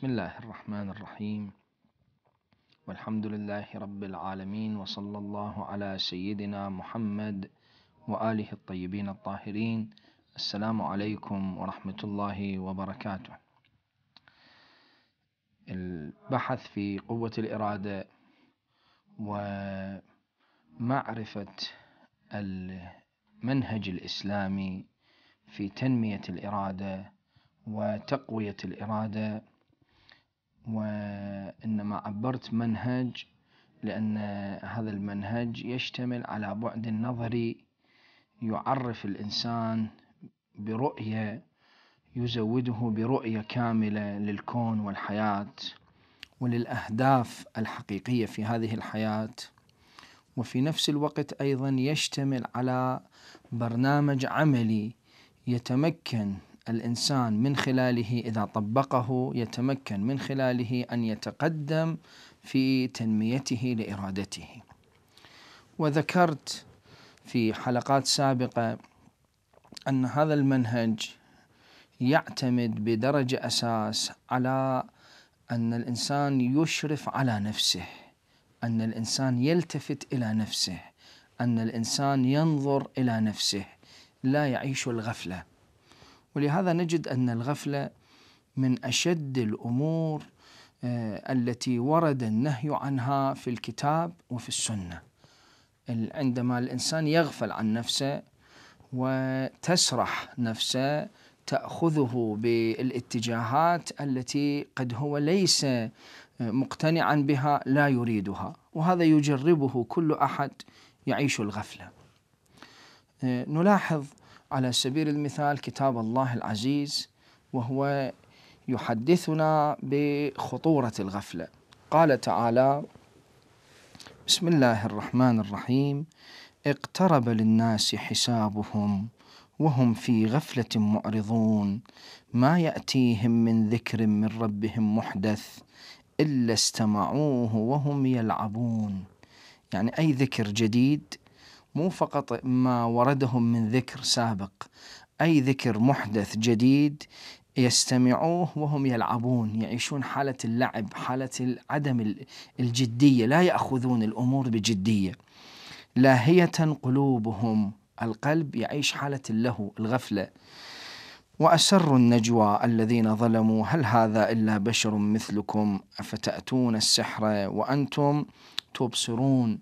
بسم الله الرحمن الرحيم والحمد لله رب العالمين وصلى الله على سيدنا محمد وآله الطيبين الطاهرين السلام عليكم ورحمة الله وبركاته البحث في قوة الإرادة ومعرفة المنهج الإسلامي في تنمية الإرادة وتقوية الإرادة وإنما عبرت منهج لأن هذا المنهج يشتمل على بعد نظري يعرف الإنسان برؤية يزوده برؤية كاملة للكون والحياة وللأهداف الحقيقية في هذه الحياة وفي نفس الوقت أيضا يشتمل على برنامج عملي يتمكن الإنسان من خلاله إذا طبقه يتمكن من خلاله أن يتقدم في تنميته لإرادته وذكرت في حلقات سابقة أن هذا المنهج يعتمد بدرجة أساس على أن الإنسان يشرف على نفسه أن الإنسان يلتفت إلى نفسه أن الإنسان ينظر إلى نفسه لا يعيش الغفلة ولهذا نجد أن الغفلة من أشد الأمور آه، التي ورد النهي عنها في الكتاب وفي السنة عندما الإنسان يغفل عن نفسه وتسرح نفسه تأخذه بالاتجاهات التي قد هو ليس آه، مقتنعا بها لا يريدها وهذا يجربه كل أحد يعيش الغفلة آه، نلاحظ على سبيل المثال كتاب الله العزيز وهو يحدثنا بخطورة الغفلة قال تعالى بسم الله الرحمن الرحيم اقترب للناس حسابهم وهم في غفلة معرضون ما يأتيهم من ذكر من ربهم محدث إلا استمعوه وهم يلعبون يعني أي ذكر جديد مو فقط ما وردهم من ذكر سابق أي ذكر محدث جديد يستمعوه وهم يلعبون يعيشون حالة اللعب حالة عدم الجدية لا يأخذون الأمور بجدية لاهية قلوبهم القلب يعيش حالة اللهو الغفلة وأسروا النجوى الذين ظلموا هل هذا إلا بشر مثلكم أفتأتون السحر وأنتم تبصرون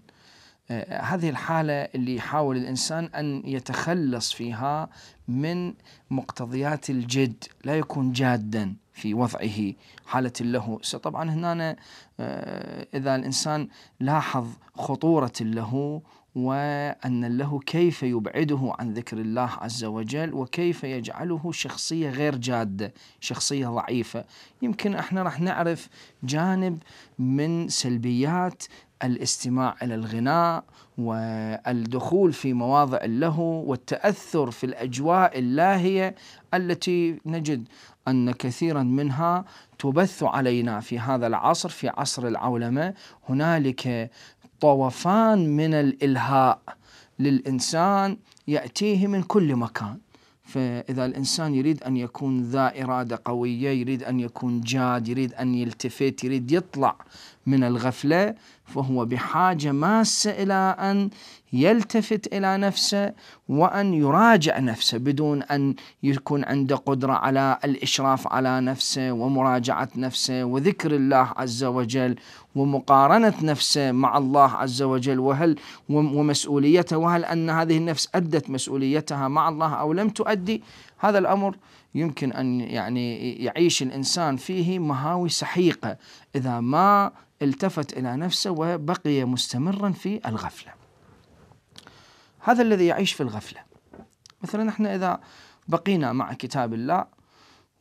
آه، هذه الحالة اللي يحاول الإنسان أن يتخلص فيها من مقتضيات الجد لا يكون جادا في وضعه حالة اللهو طبعا هنا آه، إذا الإنسان لاحظ خطورة اللهو وأن له كيف يبعده عن ذكر الله عز وجل وكيف يجعله شخصية غير جادة شخصية ضعيفة يمكن احنا راح نعرف جانب من سلبيات الاستماع الى الغناء والدخول في مواضع اللهو والتاثر في الاجواء اللاهيه التي نجد ان كثيرا منها تبث علينا في هذا العصر في عصر العولمه هنالك طوفان من الالهاء للانسان ياتيه من كل مكان فإذا الإنسان يريد أن يكون ذا إرادة قوية يريد أن يكون جاد يريد أن يلتفت يريد يطلع من الغفلة فهو بحاجة ماسة إلى أن يلتفت الى نفسه وان يراجع نفسه بدون ان يكون عنده قدره على الاشراف على نفسه ومراجعه نفسه وذكر الله عز وجل ومقارنه نفسه مع الله عز وجل وهل ومسؤوليته وهل ان هذه النفس ادت مسؤوليتها مع الله او لم تؤدي هذا الامر يمكن ان يعني يعيش الانسان فيه مهاوي سحيقه اذا ما التفت الى نفسه وبقي مستمرا في الغفله هذا الذي يعيش في الغفلة مثلا احنا إذا بقينا مع كتاب الله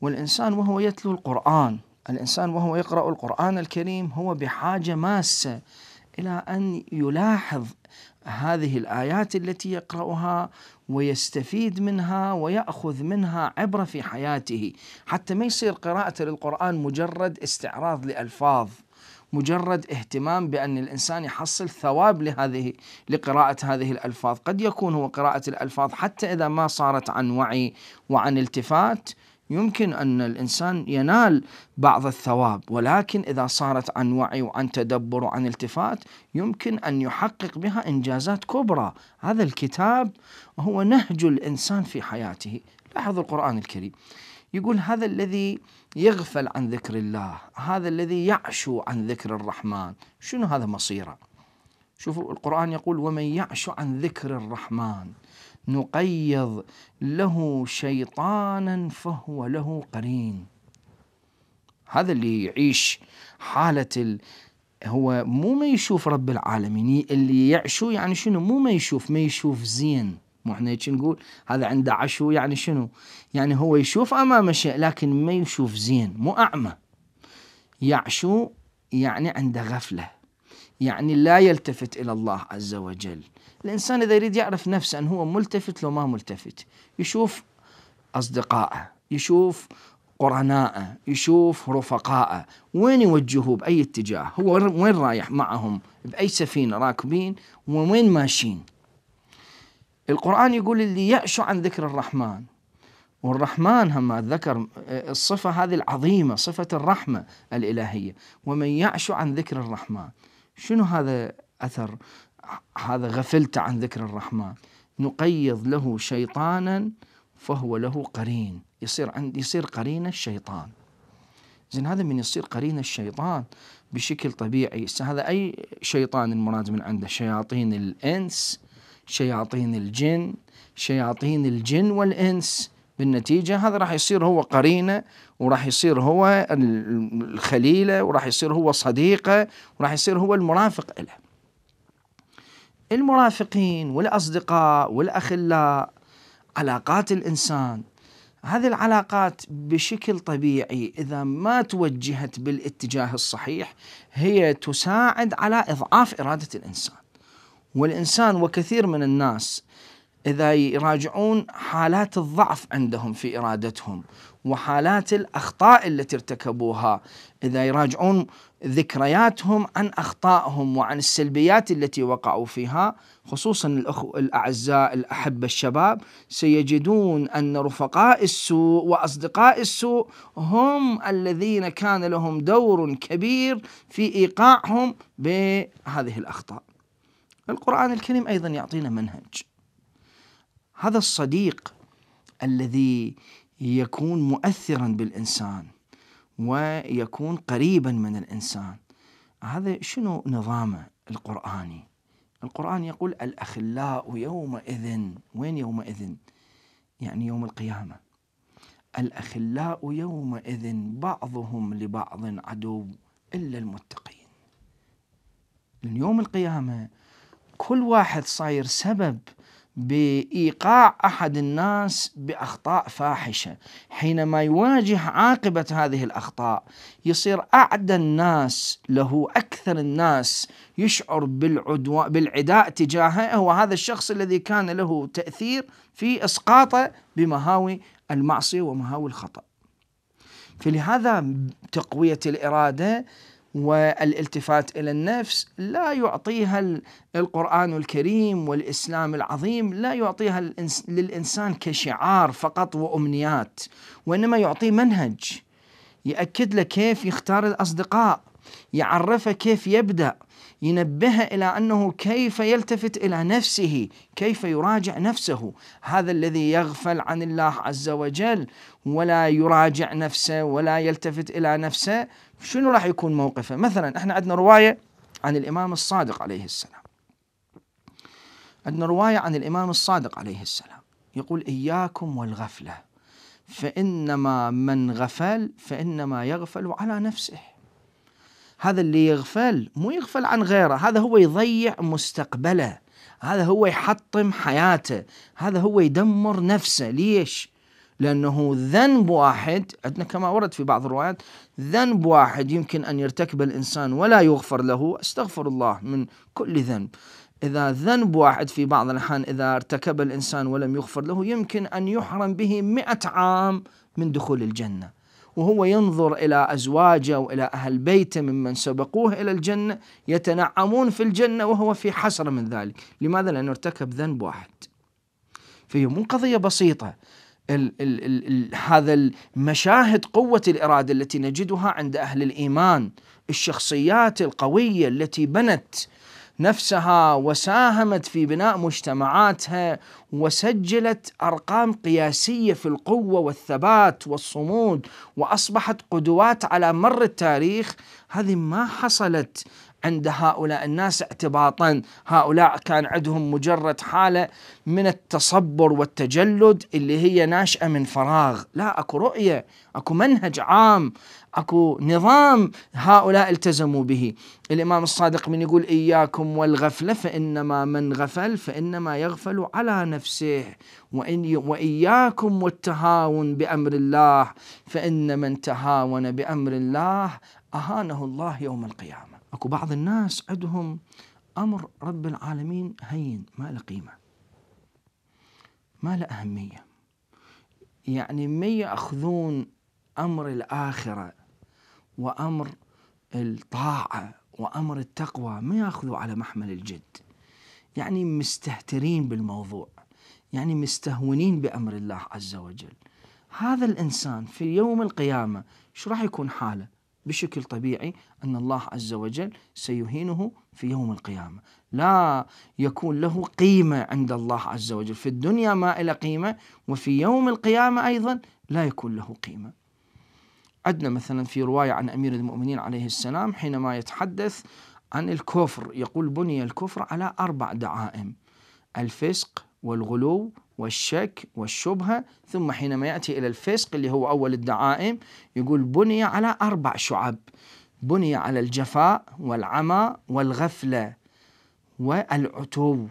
والإنسان وهو يتلو القرآن الإنسان وهو يقرأ القرآن الكريم هو بحاجة ماسة إلى أن يلاحظ هذه الآيات التي يقرأها ويستفيد منها ويأخذ منها عبرة في حياته حتى ما يصير قراءة للقرآن مجرد استعراض لألفاظ مجرد اهتمام بأن الإنسان يحصل ثواب لهذه لقراءة هذه الألفاظ قد يكون هو قراءة الألفاظ حتى إذا ما صارت عن وعي وعن التفات يمكن أن الإنسان ينال بعض الثواب ولكن إذا صارت عن وعي وعن تدبر وعن التفات يمكن أن يحقق بها إنجازات كبرى هذا الكتاب هو نهج الإنسان في حياته لاحظوا القرآن الكريم يقول هذا الذي يغفل عن ذكر الله هذا الذي يعشو عن ذكر الرحمن شنو هذا مصيره شوفوا القرآن يقول ومن يعش عن ذكر الرحمن نقيض له شيطانا فهو له قرين هذا اللي يعيش حالة ال... هو مو ما يشوف رب العالمين اللي يعشو يعني شنو مو ما يشوف ما يشوف زين مو احنا هيك نقول هذا عنده عشو يعني شنو؟ يعني هو يشوف امامه شيء لكن ما يشوف زين مو اعمى يعشو يعني عنده غفله يعني لا يلتفت الى الله عز وجل الانسان اذا يريد يعرف نفسه ان هو ملتفت لو ما ملتفت يشوف اصدقائه يشوف قرنائه يشوف رفقائه وين يوجهوه بأي اتجاه هو وين رايح معهم بأي سفينة راكبين وين ماشيين القرآن يقول اللي يأشوا عن ذكر الرحمن والرحمن هم ذكر الصفة هذه العظيمة صفة الرحمة الإلهية ومن يعش عن ذكر الرحمن شنو هذا أثر هذا غفلت عن ذكر الرحمن نقيض له شيطانا فهو له قرين يصير عند يصير قرين الشيطان زين هذا من يصير قرين الشيطان بشكل طبيعي هذا أي شيطان المراد من عنده شياطين الإنس شياطين الجن شياطين الجن والإنس بالنتيجة هذا راح يصير هو قرينة وراح يصير هو الخليلة وراح يصير هو صديقة وراح يصير هو المرافق له المرافقين والأصدقاء والأخلاء علاقات الإنسان هذه العلاقات بشكل طبيعي إذا ما توجهت بالاتجاه الصحيح هي تساعد على إضعاف إرادة الإنسان والإنسان وكثير من الناس إذا يراجعون حالات الضعف عندهم في إرادتهم وحالات الأخطاء التي ارتكبوها إذا يراجعون ذكرياتهم عن أخطائهم وعن السلبيات التي وقعوا فيها خصوصا الأخو الأعزاء الأحبة الشباب سيجدون أن رفقاء السوء وأصدقاء السوء هم الذين كان لهم دور كبير في إيقاعهم بهذه الأخطاء القرآن الكريم أيضا يعطينا منهج هذا الصديق الذي يكون مؤثرا بالإنسان ويكون قريبا من الإنسان هذا شنو نظامه القرآني القرآن يقول الأخلاء يومئذ وين يومئذ يعني يوم القيامة الأخلاء يومئذ بعضهم لبعض عدو إلا المتقين يوم القيامة كل واحد صاير سبب بايقاع احد الناس باخطاء فاحشه حينما يواجه عاقبه هذه الاخطاء يصير اعدى الناس له اكثر الناس يشعر بالعدوان بالعداء تجاهه هو هذا الشخص الذي كان له تاثير في اسقاطه بمهاوي المعصيه ومهاوي الخطا فلهذا تقويه الاراده والالتفات الى النفس لا يعطيها القران الكريم والاسلام العظيم لا يعطيها للانسان كشعار فقط وامنيات وانما يعطيه منهج ياكد له كيف يختار الاصدقاء يعرفه كيف يبدا ينبهها إلى أنه كيف يلتفت إلى نفسه كيف يراجع نفسه هذا الذي يغفل عن الله عز وجل ولا يراجع نفسه ولا يلتفت إلى نفسه شنو راح يكون موقفه مثلا احنا عندنا رواية عن الإمام الصادق عليه السلام عندنا رواية عن الإمام الصادق عليه السلام يقول إياكم والغفلة فإنما من غفل فإنما يغفل على نفسه هذا اللي يغفل مو يغفل عن غيره هذا هو يضيع مستقبله هذا هو يحطم حياته هذا هو يدمر نفسه ليش لأنه ذنب واحد عندنا كما ورد في بعض الروايات ذنب واحد يمكن أن يرتكب الإنسان ولا يغفر له استغفر الله من كل ذنب إذا ذنب واحد في بعض الأحيان إذا ارتكب الإنسان ولم يغفر له يمكن أن يحرم به مئة عام من دخول الجنة وهو ينظر إلى أزواجه وإلى أهل بيته ممن سبقوه إلى الجنة يتنعمون في الجنة وهو في حسرة من ذلك لماذا؟ لأنه ارتكب ذنب واحد فهي مو قضية بسيطة الـ الـ الـ الـ هذا المشاهد قوة الإرادة التي نجدها عند أهل الإيمان الشخصيات القوية التي بنت نفسها وساهمت في بناء مجتمعاتها وسجلت ارقام قياسيه في القوه والثبات والصمود واصبحت قدوات على مر التاريخ هذه ما حصلت عند هؤلاء الناس اعتباطا هؤلاء كان عندهم مجرد حالة من التصبر والتجلد اللي هي ناشئة من فراغ لا أكو رؤية أكو منهج عام اكو نظام هؤلاء التزموا به الامام الصادق من يقول اياكم والغفله فانما من غفل فانما يغفل على نفسه وإن واياكم والتهاون بامر الله فان من تهاون بامر الله أهانه الله يوم القيامة أكو بعض الناس عندهم أمر رب العالمين هين ما له قيمة ما له أهمية يعني ما يأخذون أمر الآخرة وأمر الطاعة وأمر التقوى ما يأخذوا على محمل الجد يعني مستهترين بالموضوع يعني مستهونين بأمر الله عز وجل هذا الإنسان في يوم القيامة شو راح يكون حاله بشكل طبيعي أن الله عز وجل سيهينه في يوم القيامة لا يكون له قيمة عند الله عز وجل في الدنيا ما إلى قيمة وفي يوم القيامة أيضا لا يكون له قيمة عندنا مثلا في رواية عن أمير المؤمنين عليه السلام حينما يتحدث عن الكفر يقول بني الكفر على أربع دعائم الفسق والغلو والشك والشبهة ثم حينما يأتي إلى الفسق اللي هو أول الدعائم يقول بني على أربع شعب بني على الجفاء والعمى والغفلة والعتو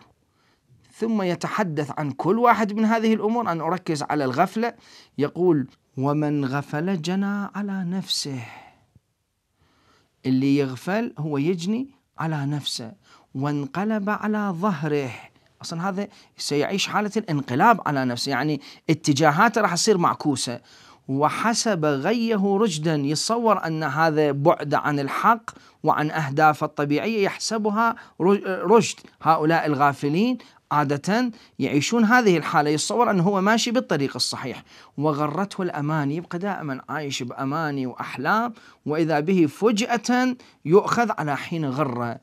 ثم يتحدث عن كل واحد من هذه الأمور أن أركز على الغفلة يقول ومن غفل جنى على نفسه اللي يغفل هو يجني على نفسه وانقلب على ظهره اصلا هذا سيعيش حاله الانقلاب على نفسه يعني اتجاهاته راح تصير معكوسه وحسب غيه رشدا يتصور ان هذا بعد عن الحق وعن اهدافه الطبيعيه يحسبها رشد هؤلاء الغافلين عادة يعيشون هذه الحالة يتصور أنه هو ماشي بالطريق الصحيح وغرته الأماني يبقى دائما عايش بأماني وأحلام وإذا به فجأة يؤخذ على حين غره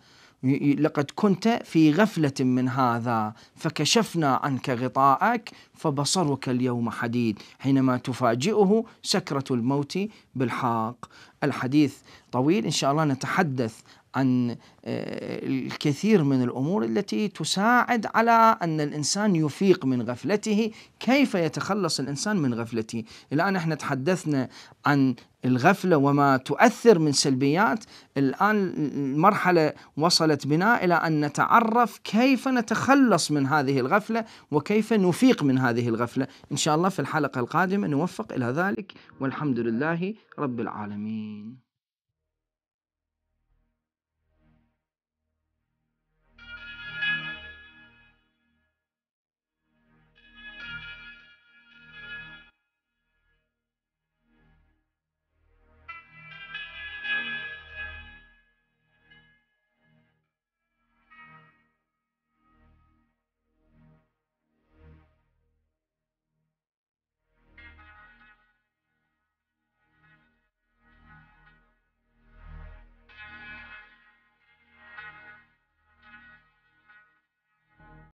لقد كنت في غفلة من هذا فكشفنا عنك غطاءك فبصرك اليوم حديد حينما تفاجئه سكرة الموت بالحاق الحديث طويل إن شاء الله نتحدث عن آه، الكثير من الامور التي تساعد على ان الانسان يفيق من غفلته، كيف يتخلص الانسان من غفلته؟ الان احنا تحدثنا عن الغفله وما تؤثر من سلبيات، الان المرحله وصلت بنا الى ان نتعرف كيف نتخلص من هذه الغفله وكيف نفيق من هذه الغفله، ان شاء الله في الحلقه القادمه نوفق الى ذلك والحمد لله رب العالمين.